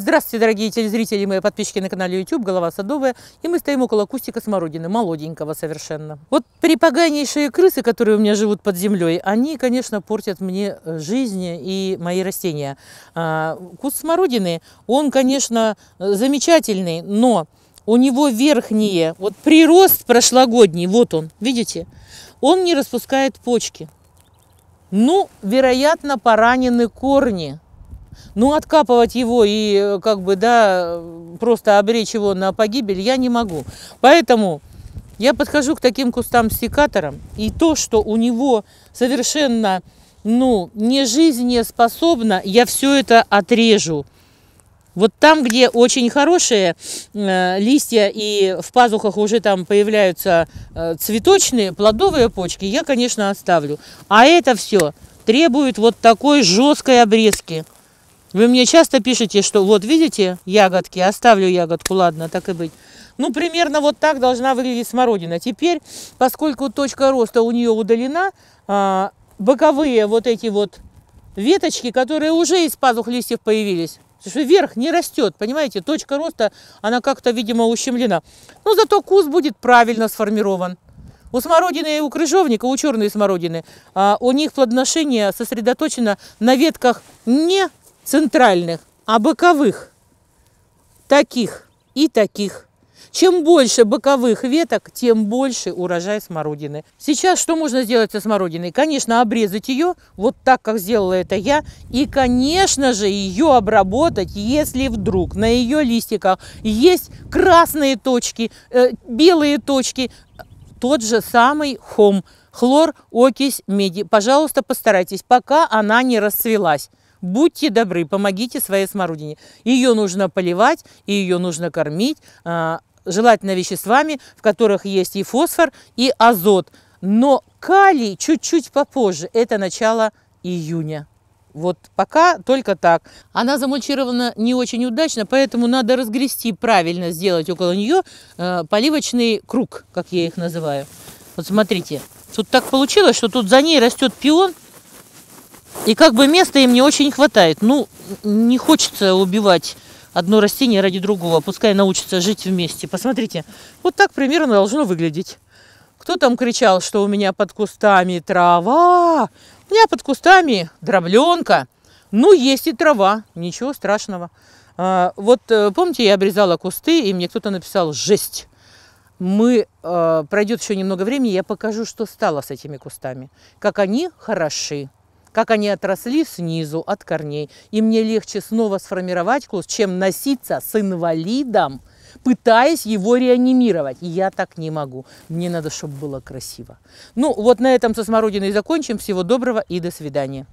Здравствуйте, дорогие телезрители и мои подписчики на канале YouTube «Голова садовая». И мы стоим около кустика смородины, молоденького совершенно. Вот припоганейшие крысы, которые у меня живут под землей, они, конечно, портят мне э, жизнь и мои растения. А, куст смородины, он, конечно, замечательный, но у него верхние, вот прирост прошлогодний, вот он, видите, он не распускает почки. Ну, вероятно, поранены корни. Ну, откапывать его и э, как бы, да, просто обречь его на погибель я не могу. Поэтому я подхожу к таким кустам с секатором, и то, что у него совершенно, ну, не жизнеспособно, я все это отрежу. Вот там, где очень хорошие э, листья и в пазухах уже там появляются э, цветочные, плодовые почки, я, конечно, оставлю. А это все требует вот такой жесткой обрезки. Вы мне часто пишете, что вот видите ягодки, оставлю ягодку, ладно, так и быть. Ну, примерно вот так должна выглядеть смородина. Теперь, поскольку точка роста у нее удалена, а, боковые вот эти вот веточки, которые уже из пазух листьев появились, Потому что вверх не растет, понимаете, точка роста, она как-то, видимо, ущемлена. Но зато куст будет правильно сформирован. У смородины и у крыжовника, у черной смородины, а, у них плодоношение сосредоточено на ветках не центральных, а боковых таких и таких. Чем больше боковых веток, тем больше урожай смородины. Сейчас что можно сделать со смородиной? Конечно, обрезать ее, вот так, как сделала это я. И, конечно же, ее обработать, если вдруг на ее листиках есть красные точки, э, белые точки, тот же самый хом, хлор, окись, меди. Пожалуйста, постарайтесь, пока она не расцвелась. Будьте добры, помогите своей смородине. Ее нужно поливать, и ее нужно кормить, а, желательно веществами, в которых есть и фосфор, и азот. Но калий чуть-чуть попозже, это начало июня. Вот пока только так. Она замульчирована не очень удачно, поэтому надо разгрести правильно, сделать около нее а, поливочный круг, как я их называю. Вот смотрите, тут так получилось, что тут за ней растет пион, и как бы места им не очень хватает. Ну, не хочется убивать одно растение ради другого. Пускай научится жить вместе. Посмотрите, вот так примерно должно выглядеть. Кто там кричал, что у меня под кустами трава? У меня под кустами дробленка. Ну, есть и трава, ничего страшного. А, вот э, помните, я обрезала кусты, и мне кто-то написал «жесть». Мы, э, пройдет еще немного времени, я покажу, что стало с этими кустами. Как они хороши как они отросли снизу от корней. И мне легче снова сформировать куст, чем носиться с инвалидом, пытаясь его реанимировать. И я так не могу. Мне надо, чтобы было красиво. Ну, вот на этом со смородиной закончим. Всего доброго и до свидания.